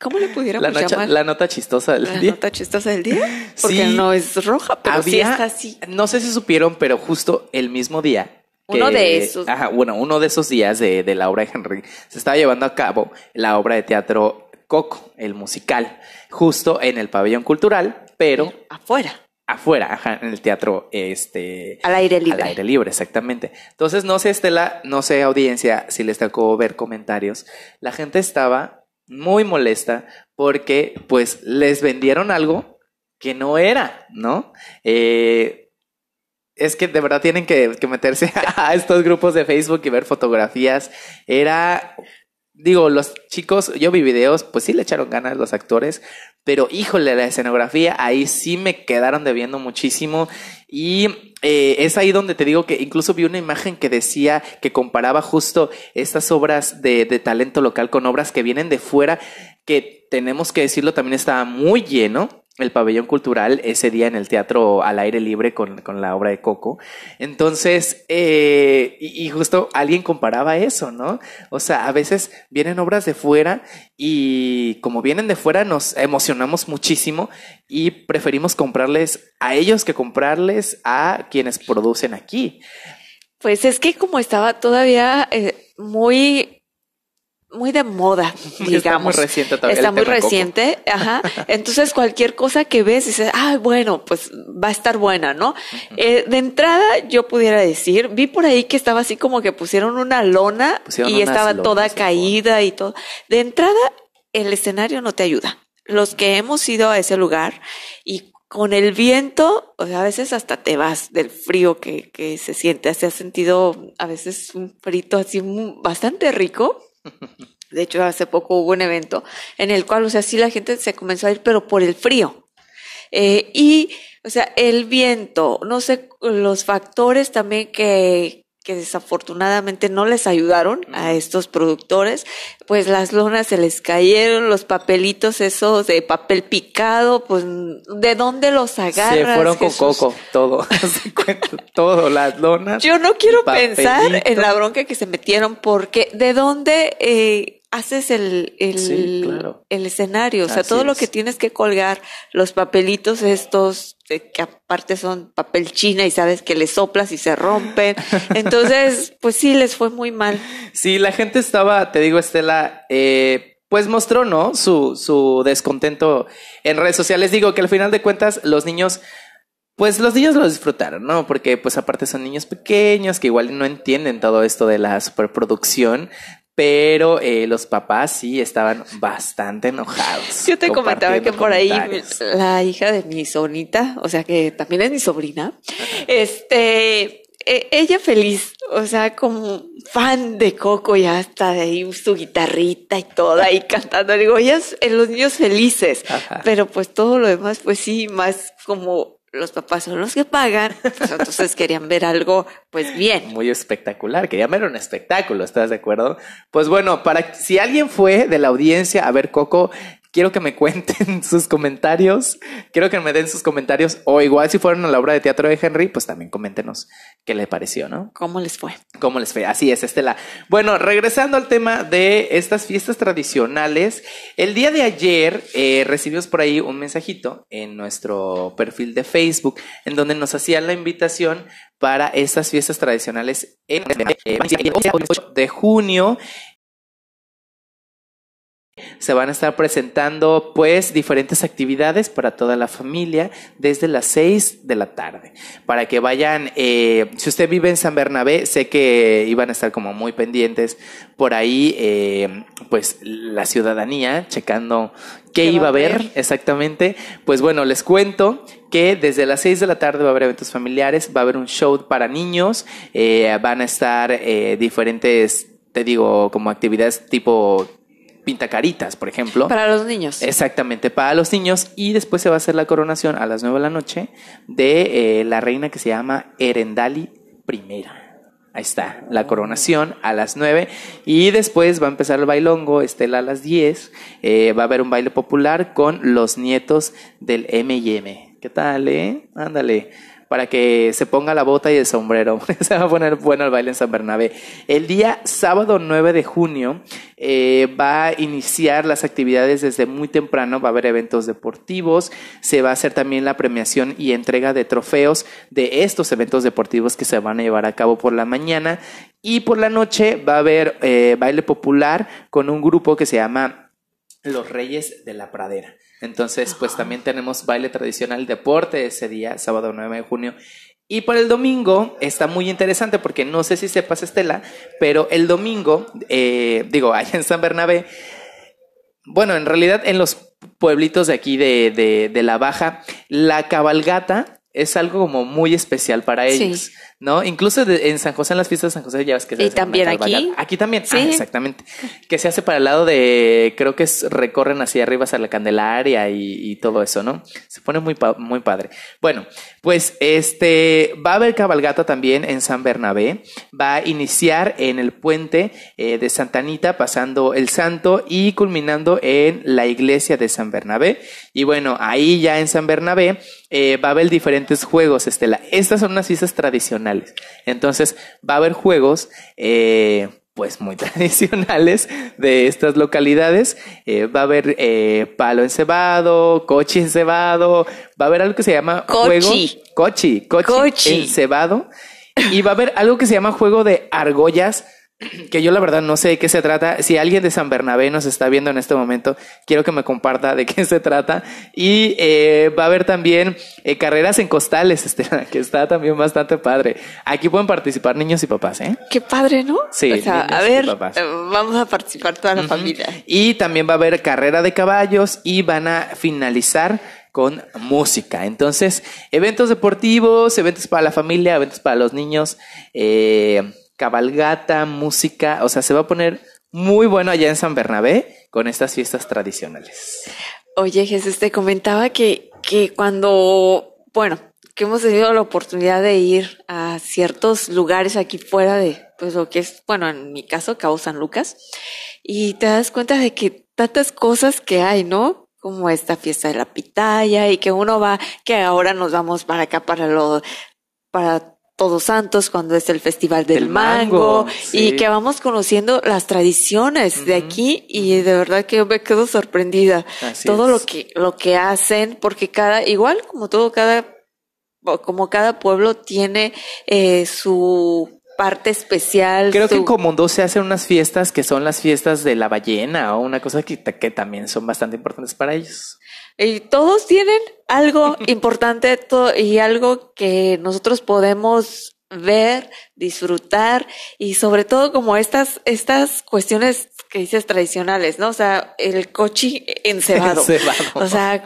¿Cómo le pudiéramos la llamar? La nota chistosa del día. La nota chistosa del día. Porque no es roja, pero sí está así. No sé si supieron, pero justo el mismo día uno de esos. Ajá, bueno, uno de esos días de, de, la obra de Henry se estaba llevando a cabo la obra de teatro Coco, el musical, justo en el pabellón cultural, pero... Eh, afuera. Afuera, ajá, en el teatro, este... Al aire libre. Al aire libre, exactamente. Entonces, no sé, Estela, no sé, audiencia, si les tocó ver comentarios. La gente estaba muy molesta porque, pues, les vendieron algo que no era, ¿no? Eh, es que de verdad tienen que, que, meterse *laughs* a estos grupos de Facebook y ver fotografías. Era digo, los chicos, yo vi videos, pues sí le echaron ganas los actores, pero híjole, la escenografía ahí sí me quedaron debiendo muchísimo y eh, es ahí donde te digo que incluso vi una imagen que decía que comparaba justo estas obras de, de talento local con obras que vienen de fuera, que tenemos que decirlo también estaba muy lleno el pabellón cultural ese día en el teatro al aire libre con, la obra de Coco. Entonces, eh, y, justo alguien comparaba eso, ¿no? O sea, a veces vienen obras de fuera y como vienen de fuera nos emocionamos muchísimo y preferimos comprarles a ellos que comprarles a quienes producen aquí. Pues es que como estaba todavía eh, muy muy de moda, digamos. *laughs* Está muy reciente también. Está muy reciente, ajá. *laughs* Entonces cualquier cosa que ves dices, ah, bueno, pues va a estar buena, ¿no? Eh, de entrada yo pudiera decir, vi por ahí que estaba así como que pusieron una lona y estaba toda caída y todo. De entrada, el escenario no te ayuda. Los que hemos ido a ese lugar y con el viento, o sea, a veces hasta te vas del frío que, que se siente, se ha sentido a veces un frito así bastante rico, de hecho, hace poco hubo un evento en el cual, o sea, sí la gente se comenzó a ir, pero por el frío. Eh, y, o sea, el viento, no sé, los factores también que, que desafortunadamente no les ayudaron a estos productores, pues las lonas se les cayeron, los papelitos esos de papel picado, pues ¿de dónde los agarras? Se fueron con coco, todo, *laughs* todo, las lonas. Yo no quiero pensar en la bronca que se metieron porque ¿de dónde... Eh, haces el, el, escenario, o sea, todo lo que tienes que colgar, los papelitos estos, que aparte son papel china y sabes que le soplas y se rompen. *laughs* Entonces, pues sí, les fue muy mal. Sí, la gente estaba, te digo, Estela, eh, pues mostró, ¿no? Su, su descontento en redes sociales. Digo que al final de cuentas, los niños pues los niños lo disfrutaron, ¿no? Porque pues aparte son niños pequeños que igual no entienden todo esto de la superproducción, pero eh, los papás sí estaban bastante enojados. Yo te comentaba que por ahí la hija de mi sonita, o sea que también es mi sobrina, este, e, ella feliz, o sea, como fan de Coco y hasta de ahí su guitarrita y toda ahí cantando. Digo, en eh, los niños felices, pero pues todo lo demás, pues sí, más como los papás son los que pagan, pues, entonces querían ver algo, pues bien. Muy espectacular, querían ver un espectáculo, ¿estás de acuerdo? Pues bueno, para si alguien fue de la audiencia a ver Coco, quiero que me cuenten *laughs* sus comentarios, quiero que me den sus comentarios, o igual si fueron a la obra de teatro de Henry, pues también coméntenos qué le pareció, ¿no? ¿Cómo les fue? ¿Cómo les fue? Así es, Estela. Bueno, regresando al tema de estas fiestas tradicionales, el día de ayer eh, recibimos por ahí un mensajito en nuestro perfil de Facebook, en donde nos hacían la invitación para estas fiestas tradicionales en el 8 de junio se van a estar presentando pues diferentes actividades para toda la familia desde las 6 de la tarde. Para que vayan, eh, si usted vive en San Bernabé, sé que iban a estar como muy pendientes por ahí, eh, pues la ciudadanía checando qué, iba a haber? exactamente. Pues bueno, les cuento que desde las 6 de la tarde va a haber eventos familiares, va a haber un show para niños, eh, van a estar diferentes te digo, como actividades tipo pintacaritas, por ejemplo. Para los niños. Exactamente, para los niños. Y después se va a hacer la coronación a las 9 de la noche de eh, la reina que se llama Erendali I. Ahí está, la coronación a las 9 y después va a empezar el bailongo, Estela a las 10, eh, va a haber un baile popular con los nietos del M&M. ¿Qué tal, eh? Ándale para que se ponga la bota y el sombrero. *laughs* se va a poner bueno el baile en San Bernabé. El día sábado 9 de junio eh, va a iniciar las actividades desde muy temprano. Va a haber eventos deportivos. Se va a hacer también la premiación y entrega de trofeos de estos eventos deportivos que se van a llevar a cabo por la mañana. Y por la noche va a haber eh, baile popular con un grupo que se llama Los Reyes de la Pradera. Entonces, pues también tenemos baile tradicional deporte ese día, sábado 9 de junio. Y para el domingo está muy interesante porque no sé si sepas, Estela, pero el domingo, eh, digo, *laughs* allá en San Bernabé, bueno, en realidad en los pueblitos de aquí de, de, de La Baja, la cabalgata es algo como muy especial para ellos. ¿no? Incluso en San José, en las fiestas de San José, ya ves que se también aquí. Aquí también, ah, exactamente. Que se hace para el lado de, creo que es, recorren hacia arriba hasta la Candelaria y, todo eso, ¿no? Se pone muy, muy padre. Bueno, pues este, va a haber cabalgata también en San Bernabé. Va a iniciar en el puente eh, de Santa Anita, pasando el Santo y culminando en la iglesia de San Bernabé. Y bueno, ahí ya en San Bernabé eh, va a haber diferentes juegos, Estela. Estas son unas fiestas tradicionales entonces, va a haber juegos, eh, pues muy *laughs* tradicionales de estas localidades. Eh, va a haber eh, palo encebado, coche encebado, va a haber algo que se llama juego. Cochi, cochi, cochi. encebado. Y va a haber algo que se llama juego de argollas *clears throat* que yo la verdad no sé de qué se trata. Si alguien de San Bernabé nos está viendo en este momento, quiero que me comparta de *laughs* qué se trata. Y eh, va a haber también eh, carreras en costales, *laughs* Este, que está también bastante padre. Aquí pueden participar niños y papás, ¿eh? Qué padre, ¿no? Sí. O a ver, eh, vamos a participar toda la familia. Y también va a haber carrera de caballos y van a finalizar con música. Entonces, eventos deportivos, eventos para la familia, eventos para los niños. Eh, cabalgata, música, o sea, se va a poner muy bueno allá en San Bernabé con estas fiestas tradicionales. Oye, Jesús, te comentaba que, que cuando, bueno, que hemos tenido la oportunidad de ir a ciertos lugares aquí fuera de, pues lo que es, bueno, en mi caso, Cabo San Lucas, y te das cuenta de que tantas cosas que hay, ¿no? Como esta fiesta de la pitaya y que uno va, que ahora nos vamos para acá, para lo, para todos Santos, cuando es el Festival del, Mango, y que vamos conociendo las tradiciones de aquí y de verdad que yo me quedo sorprendida. todo lo que lo que hacen porque cada igual como todo cada como cada pueblo tiene eh, su parte especial. Creo que en Comundó se hacen unas fiestas que son las fiestas de la ballena o una cosa que, que también son bastante importantes para ellos. Y todos tienen algo *laughs* importante y algo que nosotros podemos ver, disfrutar y sobre todo como estas, estas cuestiones que dices tradicionales, ¿no? O sea, el coche *laughs* encebado. encebado. O sea,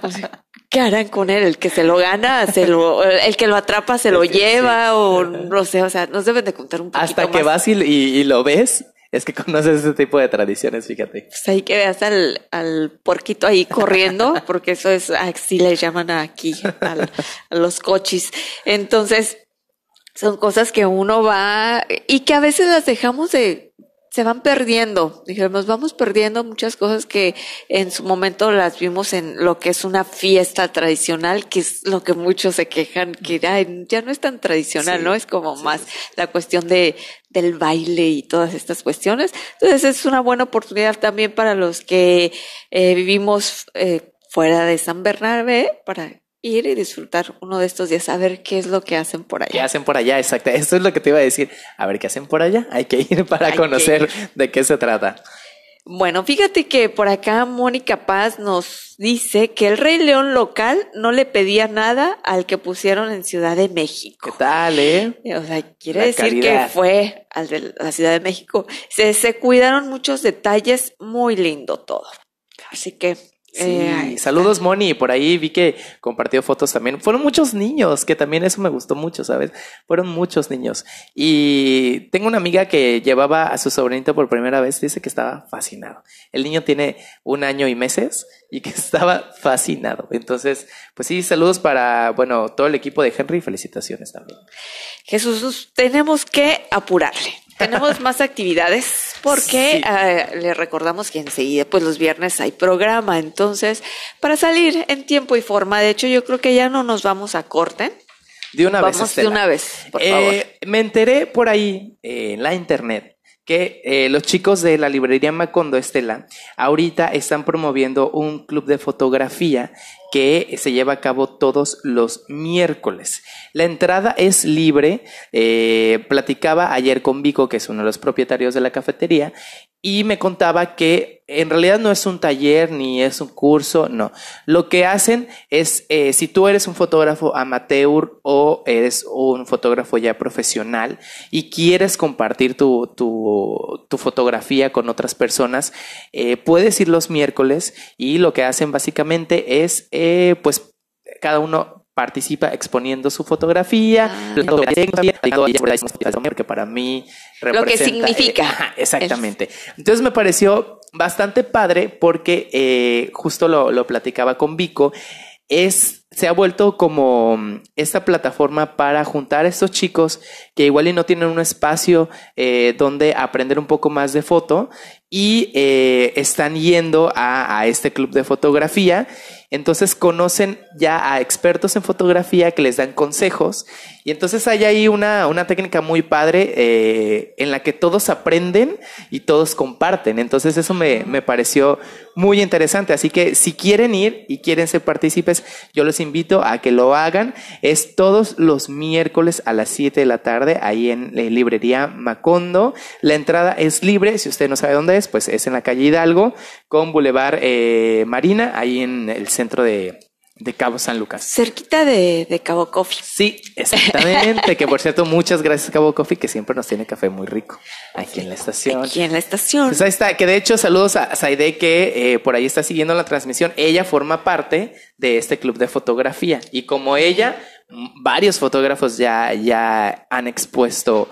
¿qué harán con él? El que se lo gana, se lo, *laughs* el que lo atrapa se lo lleva o no sé, o sea, nos deben de contar un poquito Hasta que vas y, lo ves, es que *laughs* conoces ese tipo de tradiciones, fíjate. Pues ahí que veas al, al porquito ahí corriendo, *laughs* porque eso es, así le llaman aquí, a los coches, Entonces, son cosas que uno va y que a veces las dejamos de se van perdiendo. Dije, nos vamos perdiendo muchas cosas que en su momento las vimos en lo que es una fiesta tradicional, que es lo que muchos se quejan, que ya no es tan tradicional, ¿no? Es como más la cuestión de, del baile y todas estas cuestiones. Entonces es una buena oportunidad también para los que eh, vivimos eh, fuera de San Bernabé, para ir y disfrutar uno de estos días, a ver qué es lo que hacen por allá. ¿Qué hacen por allá? Exacto. Eso es lo que te iba a decir. A ver qué hacen por allá. Hay que ir *laughs* para conocer de qué se trata. Bueno, fíjate que por acá Mónica Paz nos dice que el Rey León local no le pedía nada al que pusieron en Ciudad de México. ¿Qué tal, eh? O sea, quiere decir que fue al de la Ciudad de México. Se, se cuidaron muchos detalles, muy lindo todo. Así que Sí, eh, saludos Moni, por ahí vi que compartió fotos también. Fueron muchos niños, que también eso me gustó mucho, ¿sabes? Fueron muchos niños. Y tengo una amiga que llevaba a su sobrinito por primera vez, dice que estaba fascinado. El niño tiene un año y meses y que *laughs* estaba fascinado. Entonces, pues sí, saludos para, bueno, todo el equipo de Henry y felicitaciones también. Jesús, tenemos que apurarle tenemos más actividades porque ah, le recordamos que enseguida, pues los viernes hay programa. Entonces, para salir en tiempo y forma, de hecho, yo creo que ya no nos vamos a corte. De una vez. de una vez, por eh, favor. me enteré por ahí eh, en la internet que eh, los chicos de la librería Macondo Estela ahorita están promoviendo un club de fotografía que se lleva a cabo todos los miércoles. La entrada es libre. Eh, platicaba ayer con Vico, que es uno de los propietarios de la cafetería, y me contaba que en realidad no es un taller ni es un curso, no. Lo que hacen es, eh, si tú eres un fotógrafo amateur o eres un fotógrafo ya profesional y quieres compartir tu, fotografía con otras personas, eh, puedes ir los miércoles y lo que hacen básicamente es... Eh, pues cada uno participa exponiendo su fotografía, ah, que para mí lo que eh, significa. exactamente. Entonces me pareció bastante padre porque eh, justo lo, platicaba con Vico, es, se ha vuelto como mm, esta plataforma para juntar a estos chicos que igual y no tienen un espacio donde aprender un poco más de foto y están yendo a, a este club de fotografía entonces conocen ya a expertos en fotografía que les dan consejos y entonces hay ahí una, una técnica muy padre eh, en la que todos aprenden y todos comparten. Entonces eso me, me, pareció muy interesante. Así que si quieren ir y quieren ser partícipes, yo los invito a que lo hagan. Es todos los miércoles a las 7 de la tarde ahí en la eh, librería Macondo. La entrada es libre. Si usted no sabe dónde es, pues es en la calle Hidalgo con Boulevard eh, Marina, ahí en el centro de de Cabo San Lucas. Cerquita de, Cabo Coffee. Sí, exactamente. que por cierto, muchas gracias Cabo Coffee, que siempre nos tiene café muy rico aquí en la estación. Aquí en la estación. Pues está. Que de hecho, saludos a Saide, que eh, por ahí está siguiendo la transmisión. Ella forma parte de este club de fotografía. Y como ella, varios fotógrafos ya, ya han expuesto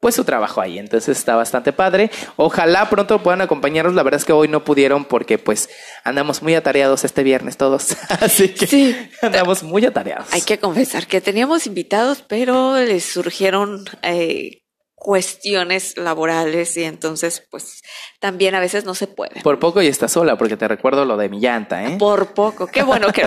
pues su trabajo ahí. Entonces está bastante padre. Ojalá pronto puedan acompañarnos. La verdad es que hoy no pudieron porque pues andamos muy atareados este viernes todos. *laughs* Así que andamos muy atareados. Hay que confesar que teníamos invitados, pero les surgieron eh, cuestiones laborales y entonces pues también a veces no se puede. Por poco y está sola porque te recuerdo lo de mi llanta, ¿eh? Por poco, qué bueno que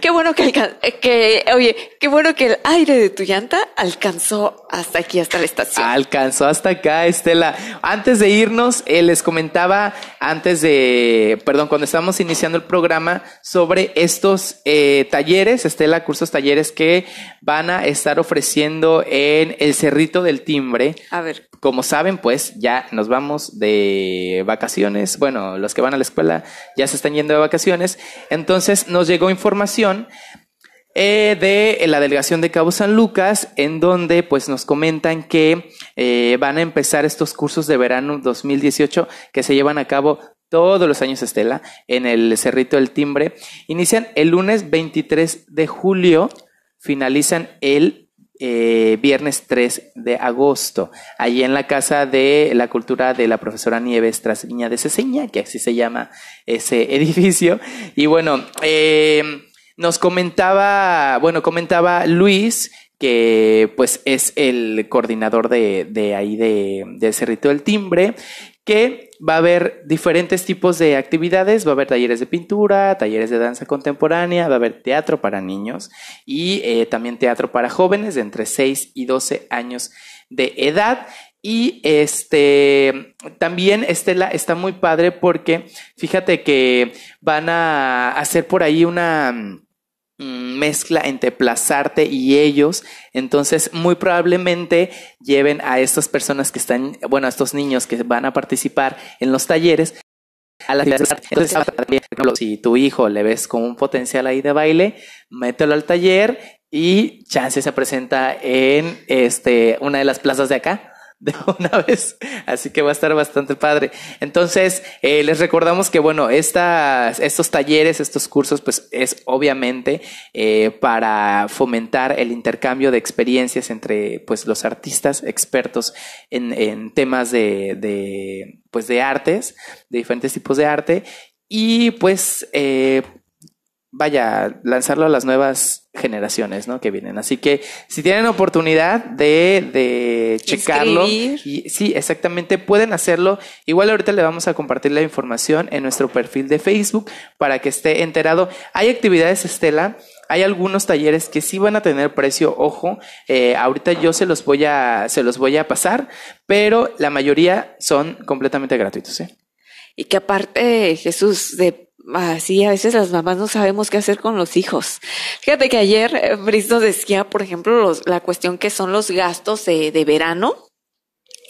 qué bueno que, eh, que oye, qué bueno que el aire de tu llanta alcanzó hasta aquí hasta la estación. Alcanzó hasta acá, Estela. Antes de irnos eh, les comentaba antes de, perdón, cuando estábamos iniciando el programa sobre estos eh, talleres, Estela, cursos talleres que van a estar ofreciendo en el Cerrito del Timbre a ver. Como saben, pues ya nos vamos de vacaciones. Bueno, los que van a la escuela ya se están yendo de vacaciones. Entonces nos llegó información eh, de la delegación de Cabo San Lucas, en donde pues nos comentan que eh, van a empezar estos cursos de verano 2018 que se llevan a cabo todos los años Estela en el Cerrito del Timbre. Inician el lunes 23 de julio, finalizan el eh, viernes 3 de agosto, allí en la Casa de la Cultura de la profesora Nieves Trasviña de Ceseña, que así se llama ese *laughs* edificio. Y bueno, eh, nos comentaba, bueno, comentaba Luis que pues es el coordinador de, ahí de, de ese del timbre que va a haber diferentes tipos de actividades, va a haber talleres de pintura, talleres de danza contemporánea, va a haber teatro para niños y eh, también teatro para jóvenes de entre 6 y 12 años de edad. Y este también Estela está muy padre porque fíjate que van a hacer por ahí una Mm, mezcla entre plazarte y ellos. Entonces, muy probablemente lleven a estas personas que están, bueno, a estos niños que van a participar en los talleres a la Entonces, por si tu hijo le ves con un potencial ahí de baile, mételo al taller y chance se presenta en este, una de las plazas de acá de *laughs* una vez. Así que va a estar bastante padre. Entonces, eh, les recordamos que, bueno, estas, estos talleres, estos cursos, pues es obviamente eh, para fomentar el intercambio de experiencias entre pues, los artistas expertos en, temas de, de, pues, de artes, de diferentes tipos de arte. Y pues eh, vaya, lanzarlo a las nuevas generaciones, ¿no? Que vienen. Así que si tienen oportunidad de, de checarlo, y, sí, exactamente, pueden hacerlo. Igual ahorita le vamos a compartir la información en nuestro perfil de Facebook para que esté enterado. Hay actividades, Estela. Hay algunos talleres que sí van a tener precio, ojo, eh, ahorita yo se los voy a, se los voy a pasar, pero la mayoría son completamente gratuitos. ¿eh? Y que aparte, Jesús, de Así, ah, a veces las mamás no sabemos qué hacer con los hijos. Fíjate que ayer eh, Brice nos decía, por ejemplo, los, la cuestión que son los gastos de, verano.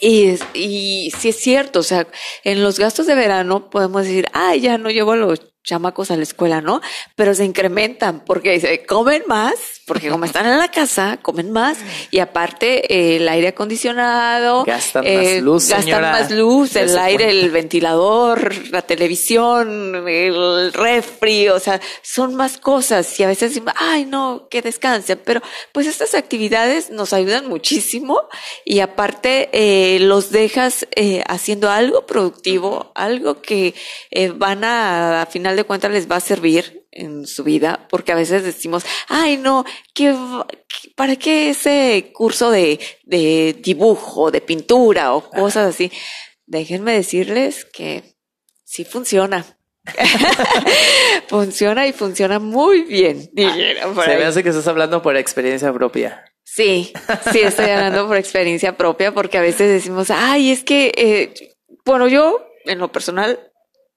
Y, y sí es cierto, o sea, en los gastos de verano podemos decir, ay, ya no llevo los chamacos a la escuela, ¿no? Pero se incrementan porque comen más, porque como están en la casa, comen más y aparte eh, el aire acondicionado, gastan eh, más luz, gastan más luz, el aire, el ventilador, la televisión, el refri, o sea, son más cosas y a veces decimos, ay no, que descansen, pero pues estas actividades nos ayudan muchísimo y aparte eh, los dejas haciendo algo productivo, algo que van a, a de cuentas les va a servir en su vida, porque a veces decimos, ay no, ¿qué, ¿para qué ese curso de, de dibujo, de pintura o cosas así? Déjenme decirles que sí funciona. *laughs* funciona y funciona muy bien. Ah, se me hace que estás hablando por experiencia propia. Sí, sí, estoy hablando por experiencia propia porque a veces decimos, ay, es que, eh, bueno, yo en lo personal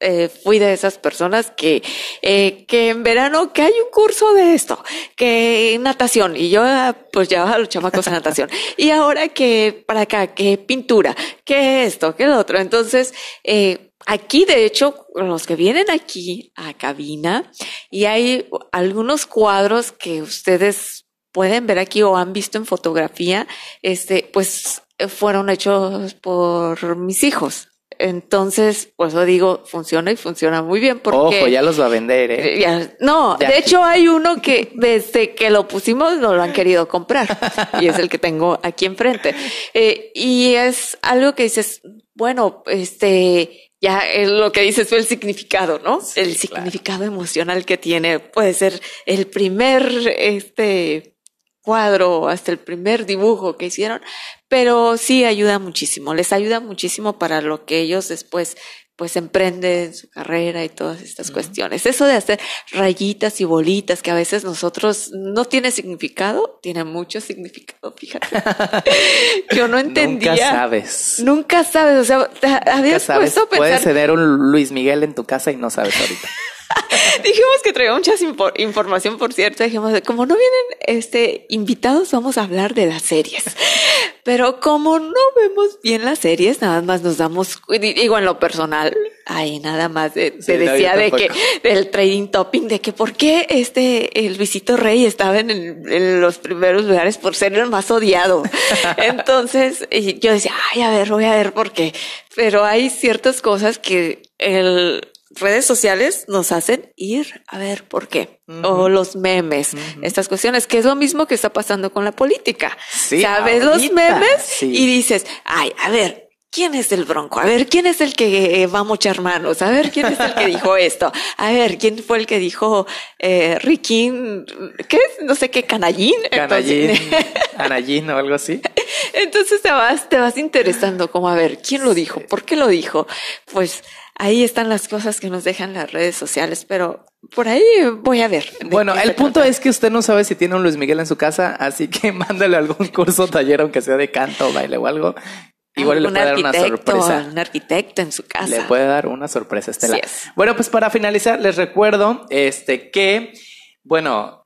eh, fui de esas personas que, eh, que en verano, que hay un curso de esto, que natación, y yo ah, pues ya a los chamacos a natación, *laughs* y ahora que para acá, que pintura, que esto, que lo otro. Entonces, eh, Aquí, de hecho, los que vienen aquí a cabina, y hay algunos cuadros que ustedes pueden ver aquí o han visto en fotografía, este, pues fueron hechos por mis hijos. Entonces, pues lo digo, funciona y funciona muy bien. Porque Ojo, ya los va a vender, ¿eh? no, de hecho hay uno que desde que lo pusimos no lo han querido comprar *laughs* y es el que tengo aquí enfrente. Eh, y es algo que dices, bueno, este, ya lo que dices fue el significado, ¿no? el significado emocional que tiene puede ser el primer, este, cuadro, hasta el primer dibujo que hicieron, pero sí ayuda muchísimo, les ayuda muchísimo para lo que ellos después pues emprenden su carrera y todas estas cuestiones. Eso de hacer rayitas y bolitas que a veces nosotros no tiene significado, tiene mucho significado, fíjate. *laughs* Yo no entendía. Nunca sabes. Nunca sabes, o sea, habías sabes? puesto Puedes tener un Luis Miguel en tu casa y no sabes ahorita. *laughs* *laughs* dijimos que traía mucha información, por cierto. Dijimos, como no vienen este, invitados, vamos a hablar de las series. *laughs* Pero como no vemos bien las series, nada más nos damos, digo en lo personal, ahí nada más se decía de que del trading topping, de que por qué este el visito Rey estaba en, en los primeros lugares por ser el más odiado. *laughs* Entonces yo decía, ay, a ver, voy a ver por qué. Pero hay ciertas cosas que el redes sociales nos hacen ir a ver por qué. O los memes, estas cuestiones, que es lo mismo que está pasando con la política. Sabes los memes y dices, ay, a ver, ¿Quién es el bronco? A ver, ¿quién es el que eh, va a mochar manos? A ver, ¿quién es el que dijo esto? A ver, ¿quién fue el que dijo eh, Riquín? ¿Qué No sé qué, canallín. Canallín, canallín *laughs* o algo así. Entonces te vas, te vas interesando como a ver, ¿quién lo dijo? ¿Por qué lo dijo? Pues ahí están las cosas que nos dejan las redes sociales, pero por ahí voy a ver. Bueno, el punto es que usted no sabe si tiene un Luis Miguel en su casa, así que *laughs* mándale algún curso, taller, aunque sea de canto, baile o algo. Igual le puede dar una sorpresa. Un arquitecto en su casa. Le puede dar una sorpresa, Estela. Bueno, pues para finalizar, les recuerdo este, que, bueno,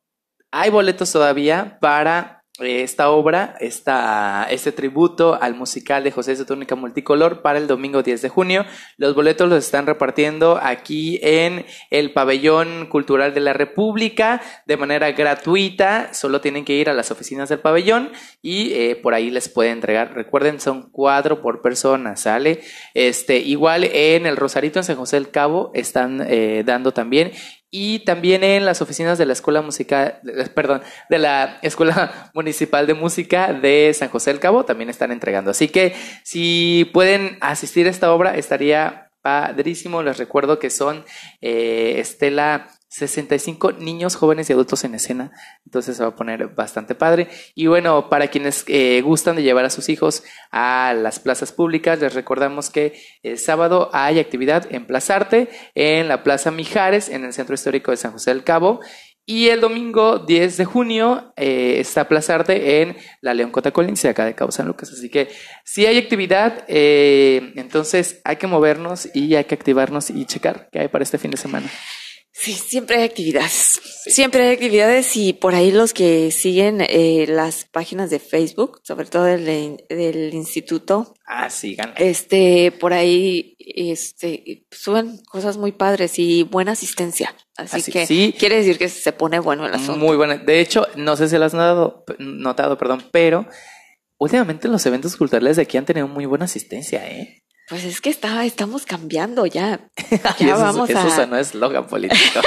hay boletos todavía para esta obra, esta, este tributo al musical de José Sotónica Multicolor para el domingo 10 de junio. Los boletos los están repartiendo aquí en el Pabellón Cultural de la República de manera gratuita. Solo tienen que ir a las oficinas del pabellón y eh, por ahí les puede entregar. Recuerden, son cuatro por persona, ¿sale? Este, igual en el Rosarito, en San José del Cabo, están eh, dando también y también en las oficinas de la Escuela Musical, perdón, de la Escuela *laughs* Municipal de Música de San José del Cabo también están entregando. Así que si pueden asistir a esta obra, estaría padrísimo. Les recuerdo que son eh, Estela 65 niños, jóvenes y adultos en escena. Entonces se va a poner bastante padre. Y bueno, para quienes eh, gustan de llevar a sus hijos a las plazas públicas, les recordamos que el sábado hay actividad en Plazarte, en la Plaza Mijares, en el Centro Histórico de San José del Cabo. Y el domingo 10 de junio eh, está Plazarte en la León Cotacolins, acá de Cabo San Lucas. Así que si hay actividad, eh, entonces hay que movernos y hay que activarnos y checar qué hay para este fin de semana. Sí, siempre hay actividades. Siempre hay actividades y por ahí los que siguen eh, las páginas de Facebook, sobre todo del, instituto. Ah, este, por ahí este, suben cosas muy padres y buena asistencia. Así, que quiere decir que se pone bueno el asunto. Muy bueno, De hecho, no sé si lo has notado, notado perdón, pero últimamente los eventos culturales de aquí han tenido muy buena asistencia, ¿eh? pues es que está, estamos cambiando ya. *laughs* ya eso, vamos no es eslogan político.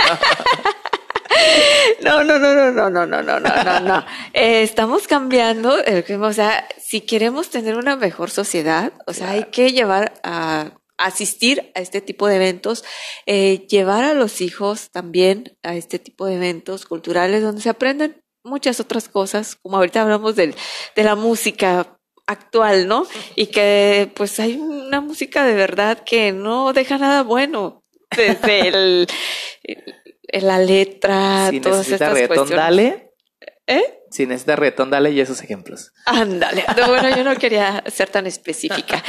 *laughs* no, no, no, no, no, no, no, no, no, eh, estamos cambiando, eh, o sea, si queremos tener una mejor sociedad, o sea, hay que llevar a asistir a este tipo de eventos, eh, llevar a los hijos también a este tipo de eventos culturales donde se aprendan muchas otras cosas, como ahorita hablamos del, de la música, actual, ¿no? Y que pues hay una música de verdad que no deja nada bueno desde *laughs* el, la letra, si todas estas Dale. ¿Eh? Si necesitas dale y esos ejemplos. Ándale. bueno, yo no quería ser tan específica.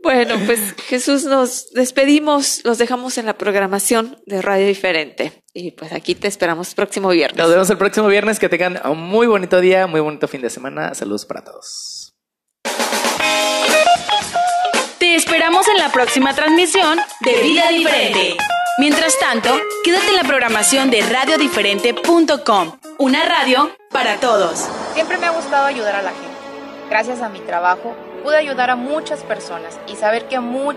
Bueno, pues Jesús, nos despedimos, los dejamos en la programación de Radio Diferente. Y pues aquí te esperamos próximo viernes. Nos vemos el próximo viernes, que tengan un muy bonito día, muy bonito fin de semana. Saludos para todos. esperamos en la próxima transmisión de Vida Diferente. Mientras tanto, quédate en la programación de radiodiferente.com, una radio para todos. Siempre me ha gustado ayudar a la gente. Gracias a mi trabajo, pude ayudar a muchas personas y saber que muchas...